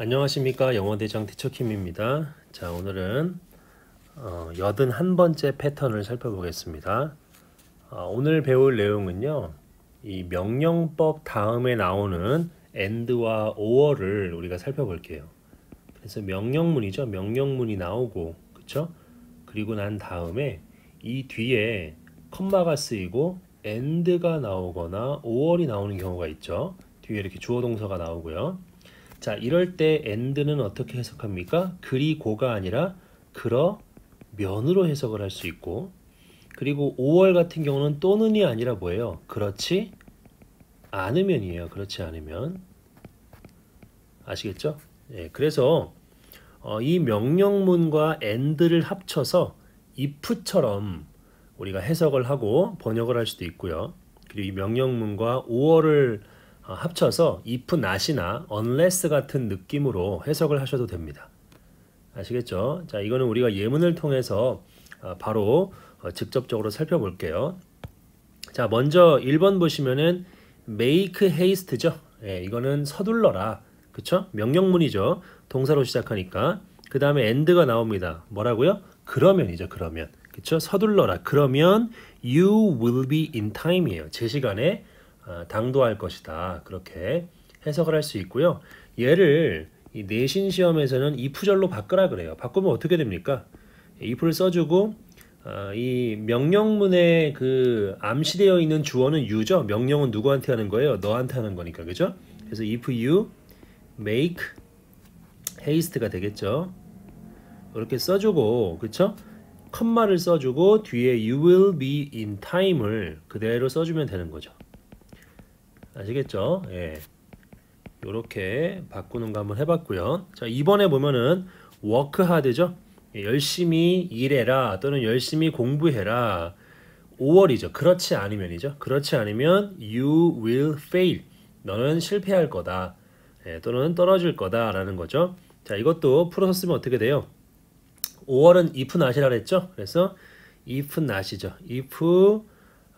안녕하십니까 영어대장 티처킴입니다 자 오늘은 어, 8번째 패턴을 살펴보겠습니다 어, 오늘 배울 내용은요 이 명령법 다음에 나오는 and와 or를 우리가 살펴볼게요 그래서 명령문이죠 명령문이 나오고 그쵸 그리고 난 다음에 이 뒤에 컴마가 쓰이고 and가 나오거나 or이 나오는 경우가 있죠 뒤에 이렇게 주어동사가 나오고요 자, 이럴 때 and는 어떻게 해석합니까? 그리고가 아니라 그러면으로 해석을 할 수 있고 그리고 5월 같은 경우는 또는이 아니라 뭐예요? 그렇지 않으면이에요. 그렇지 않으면 아시겠죠? 예, 그래서 어, 이 명령문과 and를 합쳐서 if처럼 우리가 해석을 하고 번역을 할 수도 있고요. 그리고 이 명령문과 5월을 어, 합쳐서 if not이나 unless 같은 느낌으로 해석을 하셔도 됩니다. 아시겠죠? 자, 이거는 우리가 예문을 통해서 어, 바로 어, 직접적으로 살펴볼게요. 자, 먼저 1번 보시면은 make haste죠. 예, 이거는 서둘러라. 그쵸? 명령문이죠. 동사로 시작하니까. 그 다음에 end가 나옵니다. 뭐라고요? 그러면이죠. 그러면. 그쵸? 서둘러라. 그러면 you will be in time이에요. 제 시간에 어, 당도할 것이다. 그렇게 해석을 할 수 있고요. 얘를 이 내신 시험에서는 i f 절로 바꾸라 그래요. 바꾸면 어떻게 됩니까? if를 써주고 어, 이 명령문에 그 암시되어 있는 주어는 you죠. 명령은 누구한테 하는 거예요? 너한테 하는 거니까 그죠? 그래서 if you make haste가 되겠죠. 이렇게 써주고 그쵸? 컴마를 써주고 뒤에 you will be in time을 그대로 써주면 되는 거죠. 아시겠죠? 예. 요렇게 바꾸는 거 한번 해봤고요. 자, 이번에 보면은 워크 하드죠. 예, 열심히 일해라 또는 열심히 공부해라. 5월이죠. 그렇지 않으면이죠. 그렇지 않으면 you will fail. 너는 실패할 거다. 예, 또는 떨어질 거다라는 거죠. 자, 이것도 풀어서 쓰면 어떻게 돼요? 5월은 if not이라 그랬죠? 그래서 if not이죠. if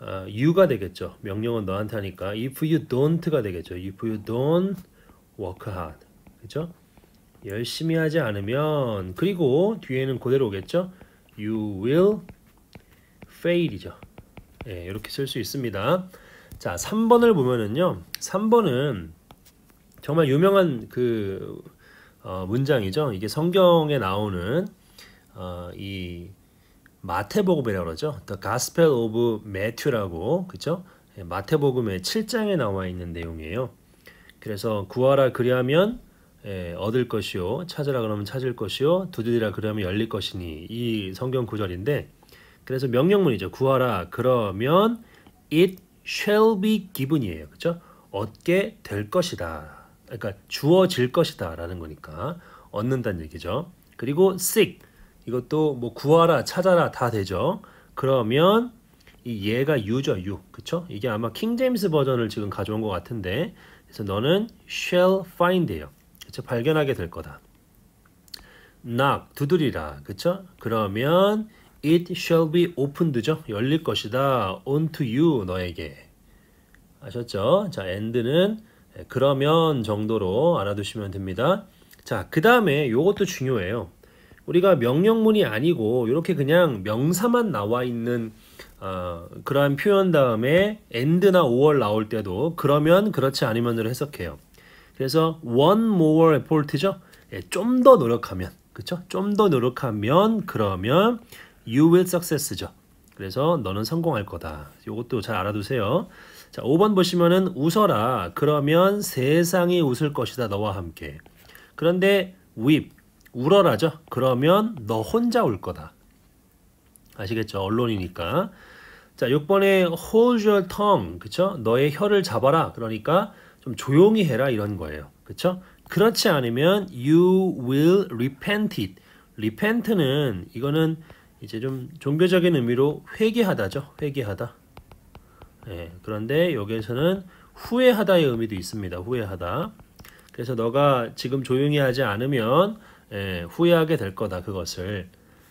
어, you가 되겠죠. 명령은 너한테 하니까 if you don't가 되겠죠. if you don't work hard. 그죠? 열심히 하지 않으면 그리고 뒤에는 그대로 오겠죠. you will fail이죠. 예, 이렇게 쓸 수 있습니다. 자, 3번을 보면은요. 3번은 정말 유명한 그 어, 문장이죠. 이게 성경에 나오는 어, 이 마태복음이라고 그러죠. The Gospel of Matthew라고 그죠? 예, 마태복음의 7장에 나와 있는 내용이에요. 그래서 구하라 그리하면 예, 얻을 것이요 찾으라 그러면 찾을 것이요 두드리라 그러면 열릴 것이니 이 성경 구절인데 그래서 명령문이죠. 구하라 그러면 it shall be given이에요. 그죠 얻게 될 것이다. 그러니까 주어질 것이다라는 거니까 얻는다는 얘기죠. 그리고 seek 이것도 뭐 구하라, 찾아라 다 되죠. 그러면 이 얘가 유죠, 유. 그쵸? 이게 아마 킹 제임스 버전을 지금 가져온 것 같은데 그래서 너는 shall find예요. 그쵸? 발견하게 될 거다. knock, 두드리라. 그쵸? 그러면 it shall be opened죠. 열릴 것이다. onto you, 너에게. 아셨죠? 자, end는 그러면 정도로 알아두시면 됩니다. 자, 그 다음에 요것도 중요해요. 우리가 명령문이 아니고 이렇게 그냥 명사만 나와 있는 어, 그러한 표현 다음에 end나 or 나올 때도 그러면 그렇지 않으면으로 해석해요. 그래서 one more effort죠. 예, 좀더 노력하면 그렇죠? 좀 더 노력하면 그러면 you will success죠. 그래서 너는 성공할 거다. 이것도 잘 알아두세요. 자, 5번 보시면은 웃어라. 그러면 세상이 웃을 것이다. 너와 함께. 그런데 weep 우러나죠. 그러면 너 혼자 올 거다. 아시겠죠? 언론이니까. 자, 6번에 hold your tongue. 그쵸? 너의 혀를 잡아라. 그러니까 좀 조용히 해라. 이런 거예요. 그쵸? 그렇지 않으면 you will repent it. repent는 이거는 이제 좀 종교적인 의미로 회개하다죠. 회개하다. 예, 그런데 여기에서는 후회하다의 의미도 있습니다. 후회하다. 그래서 너가 지금 조용히 하지 않으면 예, 후회하게 될 거다 그것을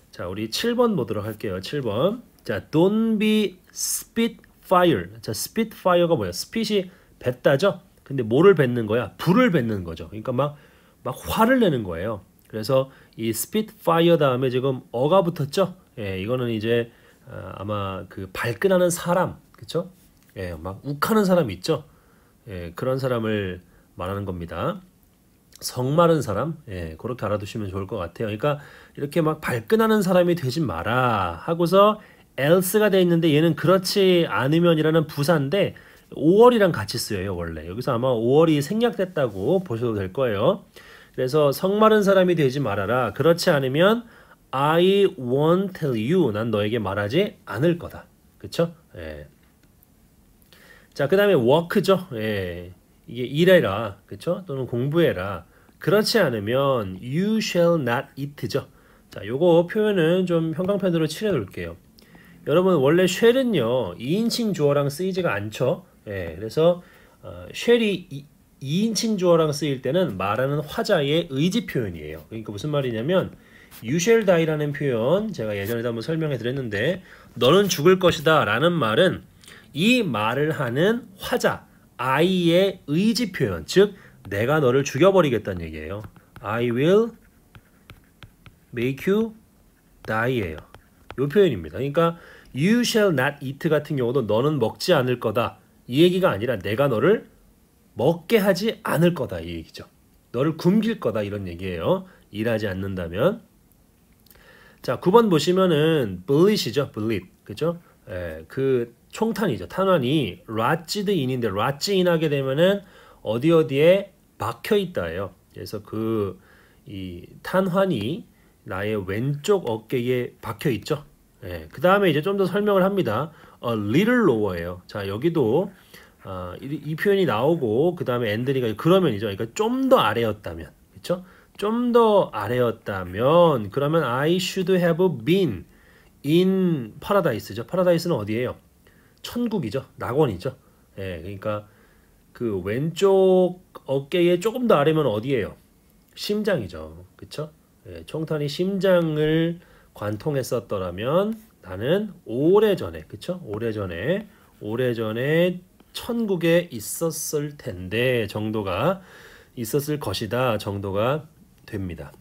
자 우리 7번 보도록 할게요 7번 자 don't be spitfire 자 spitfire가 뭐야 spit이 뱉다죠 근데 뭐를 뱉는 거야 불을 뱉는 거죠 그러니까 막 막 화를 내는 거예요 그래서 이 spitfire 다음에 지금 어가 붙었죠 예 이거는 이제 아, 아마 그 발끈하는 사람 그쵸 예막 욱하는 사람 있죠 예 그런 사람을 말하는 겁니다 성마른 사람 예, 그렇게 알아두시면 좋을 것 같아요. 그러니까 이렇게 막 발끈하는 사람이 되지 마라 하고서 else가 돼 있는데 얘는 그렇지 않으면이라는 부사인데 5월이랑 같이 쓰여요 원래 여기서 아마 5월이 생략됐다고 보셔도 될 거예요. 그래서 성마른 사람이 되지 말아라. 그렇지 않으면 I won't tell you. 난 너에게 말하지 않을 거다. 그쵸? 예. 자, 그 다음에 work죠. 예. 이게 일해라. 그쵸? 또는 공부해라. 그렇지 않으면 you shall not eat죠. 자, 요거 표현은 좀 형광펜으로 칠해 놓게요 여러분 원래 쉘은요 2인칭 주어랑 쓰이지가 않죠. 예, 그래서 어, 쉘이 이, 2인칭 주어랑 쓰일 때는 말하는 화자의 의지 표현이에요. 그러니까 무슨 말이냐면 you shall die라는 표현 제가 예전에도 한번 설명해 드렸는데 너는 죽을 것이다 라는 말은 이 말을 하는 화자 I의 의지 표현 즉 내가 너를 죽여버리겠다는 얘기예요. I will make you die예요. 이 표현입니다. 그러니까 you shall not eat 같은 경우도 너는 먹지 않을 거다. 이 얘기가 아니라 내가 너를 먹게 하지 않을 거다 이 얘기죠. 너를 굶길 거다 이런 얘기예요. 일하지 않는다면 자 9번 보시면은 블릿이죠 블릿 그죠? 예, 그 총탄이죠 탄환이 라찌드 인인데 라찌인 하게 되면은 어디 어디에 막혀 있다예요. 그래서 그 이 탄환이 나의 왼쪽 어깨에 박혀 있죠. 예, 그 다음에 이제 좀 더 설명을 합니다. A little lower예요. 자 여기도 어, 이, 이, 표현이 나오고 그 다음에 엔드리가 그러면이죠. 그러니까 좀 더 아래였다면, 그렇죠? 좀 더 아래였다면 그러면 I should have been in paradise죠. paradise는 어디예요? 천국이죠. 낙원이죠. 예, 그러니까 그 왼쪽 어깨에 조금 더 아래면 어디예요? 심장이죠. 그쵸? 예, 총탄이 심장을 관통했었더라면 나는 오래전에, 그쵸? 오래전에, 오래전에 천국에 있었을 텐데 정도가 있었을 것이다 정도가 됩니다.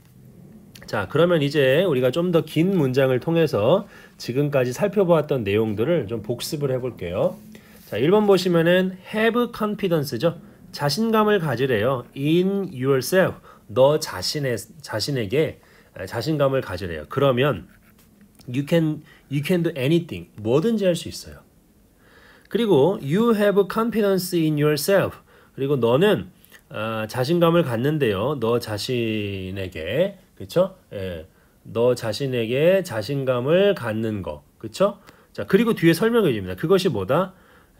자, 그러면 이제 우리가 좀 더 긴 문장을 통해서 지금까지 살펴보았던 내용들을 좀 복습을 해볼게요. 자, 1번 보시면은 have confidence죠. 자신감을 가지래요. in yourself. 너 자신의 자신에게 자신감을 가지래요. 그러면 you can you can do anything. 뭐든지 할 수 있어요. 그리고 you have confidence in yourself. 그리고 너는 어, 자신감을 갖는데요. 너 자신에게 그렇죠? 예. 너 자신에게 자신감을 갖는 거. 그렇죠? 자, 그리고 뒤에 설명해 줍니다. 그것이 뭐다?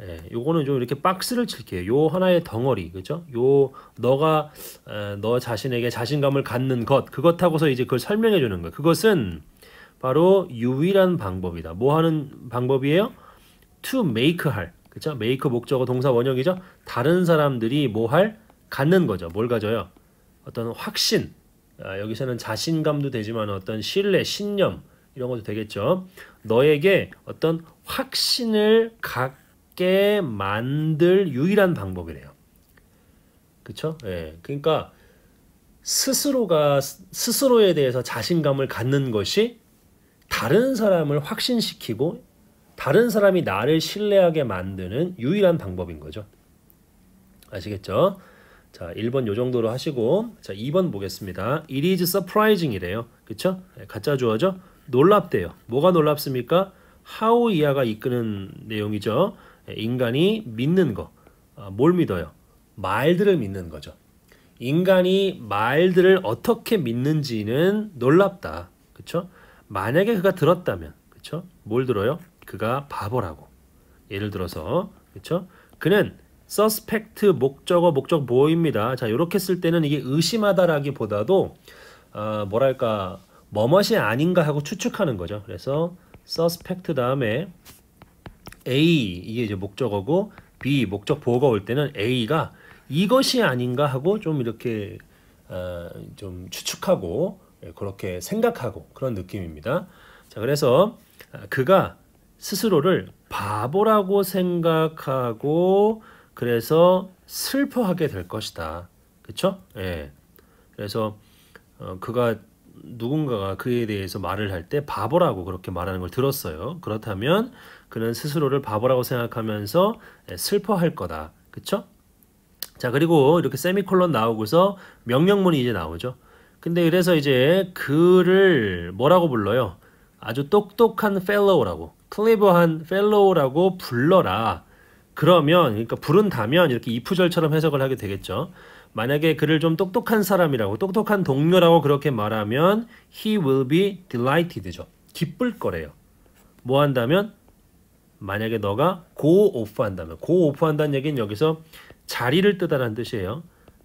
예, 요거는 좀 이렇게 박스를 칠게요. 요 하나의 덩어리, 그죠? 요 너가 에, 어, 너 자신에게 자신감을 갖는 것 그것하고서 이제 그걸 설명해 주는 거예요. 그것은 바로 유일한 방법이다. 뭐 하는 방법이에요? To make 할, 그죠? Make 목적어 동사 원형이죠. 다른 사람들이 뭐 할? 갖는 거죠. 뭘 가져요? 어떤 확신. 아, 여기서는 자신감도 되지만 어떤 신뢰, 신념 이런 것도 되겠죠. 너에게 어떤 확신을 갖 맛게 만들 유일한 방법이래요. 그쵸? 예. 그러니까 스스로가 스스로에 대해서 자신감을 갖는 것이 다른 사람을 확신시키고 다른 사람이 나를 신뢰하게 만드는 유일한 방법인 거죠. 아시겠죠? 자, 1번 요 정도로 하시고 자, 2번 보겠습니다. It is surprising 이래요. 그쵸? 예, 가짜 주어죠? 놀랍대요. 뭐가 놀랍습니까? how 이하가 이끄는 내용이죠. 예, 인간이 믿는 거. 아, 뭘 믿어요? 말들을 믿는 거죠. 인간이 말들을 어떻게 믿는지는 놀랍다. 그쵸? 만약에 그가 들었다면, 그쵸? 뭘 들어요? 그가 바보라고. 예를 들어서, 그쵸? 그는 서스펙트 목적어 목적 보호입니다. 자, 이렇게 쓸 때는 이게 의심하다라기보다도 어, 뭐랄까 뭐뭇이 아닌가 하고 추측하는 거죠. 그래서 서스펙트 다음에 A 이게 이제 목적어고 B 목적 보호가 올 때는 A가 이것이 아닌가 하고 좀 이렇게 어, 좀 추측하고 예, 그렇게 생각하고 그런 느낌입니다. 자 그래서 아, 그가 스스로를 바보라고 생각하고 그래서 슬퍼하게 될 것이다. 그렇죠? 예. 그래서 어, 그가 누군가가 그에 대해서 말을 할 때 바보라고 그렇게 말하는 걸 들었어요. 그렇다면 그는 스스로를 바보라고 생각하면서 예, 슬퍼할 거다. 그쵸? 자 그리고 이렇게 세미콜론 나오고서 명령문이 이제 나오죠. 근데 그래서 이제 그를 뭐라고 불러요? 아주 똑똑한 펠로우라고 클리버한 펠로우라고 불러라. 그러면 그러니까 부른다면 이렇게 이프절처럼 해석을 하게 되겠죠. 만약에 그를 좀 똑똑한 사람이라고 똑똑한 동료라고 그렇게 말하면 he will be delighted죠. 기쁠 거래요. 뭐 한다면 만약에 너가 고오프 한다면 고오프 한다는 얘기는 여기서 자리를 뜨다라는 뜻이에요.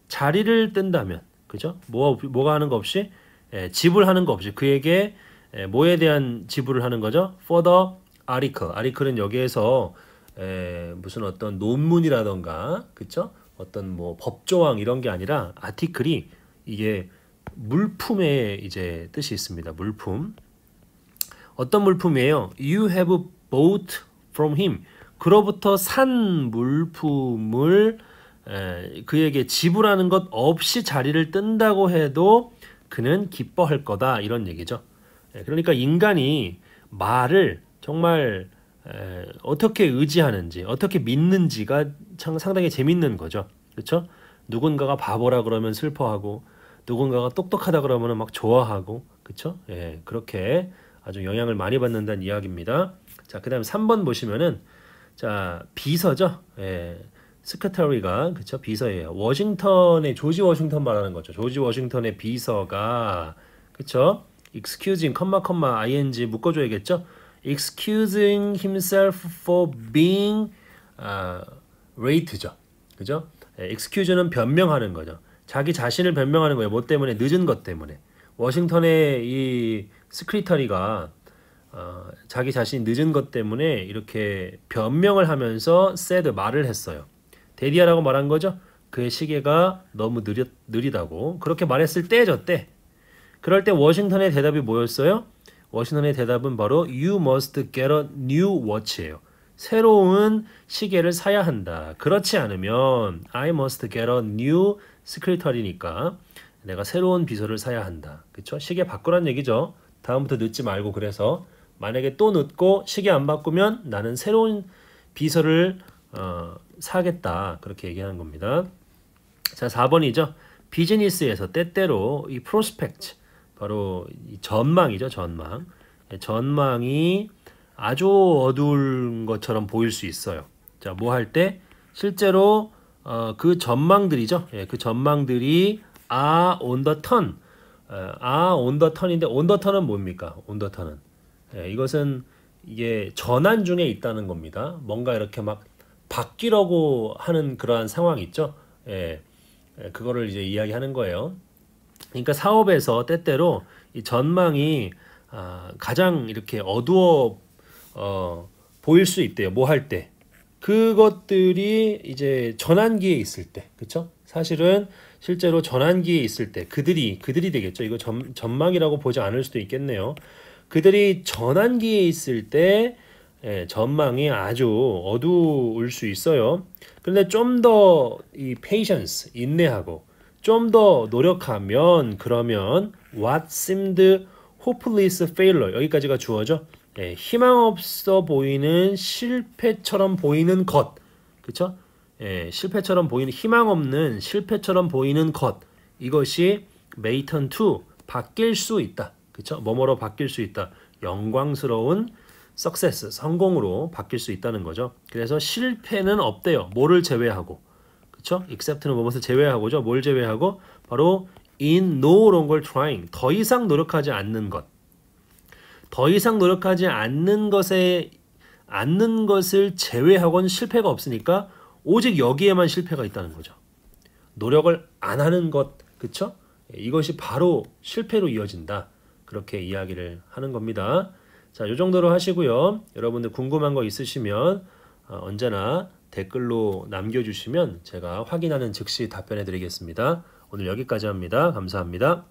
자리를 뜬다면 그죠? 뭐 뭐가 하는 거 없이 예, 지불하는 거 없이 그에게 예, 뭐에 대한 지불을 하는 거죠? for the article. article은 여기에서 예, 무슨 어떤 논문이라던가 그쵸? 어떤 뭐 법조항 이런 게 아니라 아티클이 이게 물품의 이제 뜻이 있습니다. 물품. 어떤 물품이에요? You have bought from him 그로부터 산 물품을 그에게 지불하는 것 없이 자리를 뜬다고 해도 그는 기뻐할 거다 이런 얘기죠. 그러니까 인간이 말을 정말 어떻게 의지하는지 어떻게 믿는지가 상당히 재밌는 거죠. 그렇죠? 누군가가 바보라 그러면 슬퍼하고 누군가가 똑똑하다 그러면막 좋아하고 그렇죠? 예, 그렇게 아주 영향을 많이 받는다는 이야기입니다. 자, 그 다음에 3번 보시면은, 자, 비서죠? 예. 스카타리가 그쵸 비서예요. 워싱턴의 조지 워싱턴 말하는 거죠. 조지 워싱턴의 비서가 그쵸 excusing 컴마 컴마 ing 묶어줘야겠죠. excusing himself for being 아, rate죠. 그죠? 예, excuse는 변명하는 거죠. 자기 자신을 변명하는 거예요. 뭐 때문에 늦은 것 때문에. 워싱턴의 이 스크리터리가 어, 자기 자신이 늦은 것 때문에 이렇게 변명을 하면서 새드 말을 했어요. 데디아라고 말한 거죠. 그의 시계가 너무 느려, 느리다고 그렇게 말했을 때였대. 그럴 때 워싱턴의 대답이 뭐였어요? 워싱턴의 대답은 바로 You must get a new watch예요. 새로운 시계를 사야 한다. 그렇지 않으면 I must get a new secretary니까 내가 새로운 비서를 사야 한다. 그렇죠? 시계 바꾸란 얘기죠. 다음부터 늦지 말고 그래서 만약에 또 늦고 시계 안 바꾸면 나는 새로운 비서를 어, 사겠다 그렇게 얘기하는 겁니다. 자 4번이죠. 비즈니스에서 때때로 이 프로스펙트 바로 이 전망이죠 전망 예, 전망이 아주 어두운 것처럼 보일 수 있어요. 자뭐 할 때 실제로 어, 그 전망들이죠. 예, 그 전망들이 아 온 더 턴, 어, 아 온 더 턴인데 온 더 턴은 뭡니까? 온 더 턴은 예, 이것은 이게 전환 중에 있다는 겁니다. 뭔가 이렇게 막 바뀌려고 하는 그러한 상황 있죠. 예, 예, 그거를 이제 이야기하는 거예요. 그러니까 사업에서 때때로 이 전망이 아, 가장 이렇게 어두워 어, 보일 수 있대요. 뭐 할 때. 그것들이 이제 전환기에 있을 때, 그렇죠? 사실은 실제로 전환기에 있을 때 그들이 그들이 되겠죠. 이거 전, 전망이라고 보지 않을 수도 있겠네요. 그들이 전환기에 있을 때 예, 전망이 아주 어두울 수 있어요. 그런데 좀 더 이 patience 인내하고 좀 더 노력하면 그러면 what seemed hopeless failure 여기까지가 주어죠. 예, 희망 없어 보이는 실패처럼 보이는 것, 그렇죠? 예, 실패처럼 보이는 희망 없는 실패처럼 보이는 것 이것이 may t 바뀔 수 있다. 그쵸? 뭐뭐로 바뀔 수 있다. 영광스러운 석세스, 성공으로 바뀔 수 있다는 거죠. 그래서 실패는 없대요. 뭐를 제외하고. 그쵸? except는 무엇을 제외하고죠. 뭘 제외하고? 바로 in no longer trying. 더 이상 노력하지 않는 것. 더 이상 노력하지 않는 것에 않는 것을 제외하고는 실패가 없으니까 오직 여기에만 실패가 있다는 거죠. 노력을 안 하는 것, 그쵸? 이것이 바로 실패로 이어진다. 그렇게 이야기를 하는 겁니다. 자, 요 정도로 하시고요. 여러분들 궁금한 거 있으시면 어, 언제나 댓글로 남겨주시면 제가 확인하는 즉시 답변해 드리겠습니다. 오늘 여기까지 합니다. 감사합니다.